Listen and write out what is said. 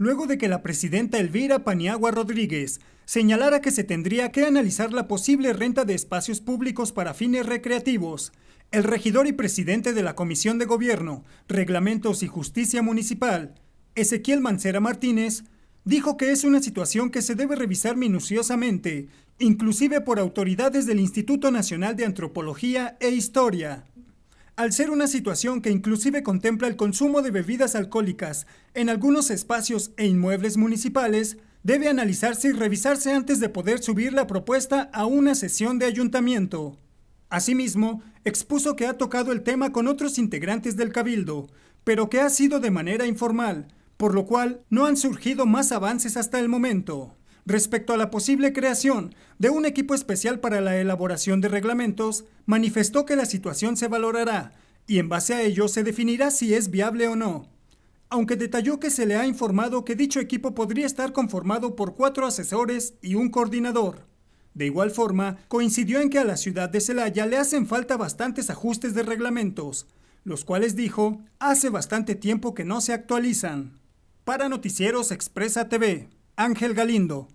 luego de que la presidenta Elvira Paniagua Rodríguez señalara que se tendría que analizar la posible renta de espacios públicos para fines recreativos. El regidor y presidente de la Comisión de Gobierno, Reglamentos y Justicia Municipal, Ezequiel Mancera Martínez, dijo que es una situación que se debe revisar minuciosamente, inclusive por autoridades del Instituto Nacional de Antropología e Historia al ser una situación que inclusive contempla el consumo de bebidas alcohólicas en algunos espacios e inmuebles municipales, debe analizarse y revisarse antes de poder subir la propuesta a una sesión de ayuntamiento. Asimismo, expuso que ha tocado el tema con otros integrantes del Cabildo, pero que ha sido de manera informal, por lo cual no han surgido más avances hasta el momento. Respecto a la posible creación de un equipo especial para la elaboración de reglamentos, manifestó que la situación se valorará y en base a ello se definirá si es viable o no. Aunque detalló que se le ha informado que dicho equipo podría estar conformado por cuatro asesores y un coordinador. De igual forma, coincidió en que a la ciudad de Celaya le hacen falta bastantes ajustes de reglamentos, los cuales dijo hace bastante tiempo que no se actualizan. Para Noticieros Expresa TV. Ángel Galindo.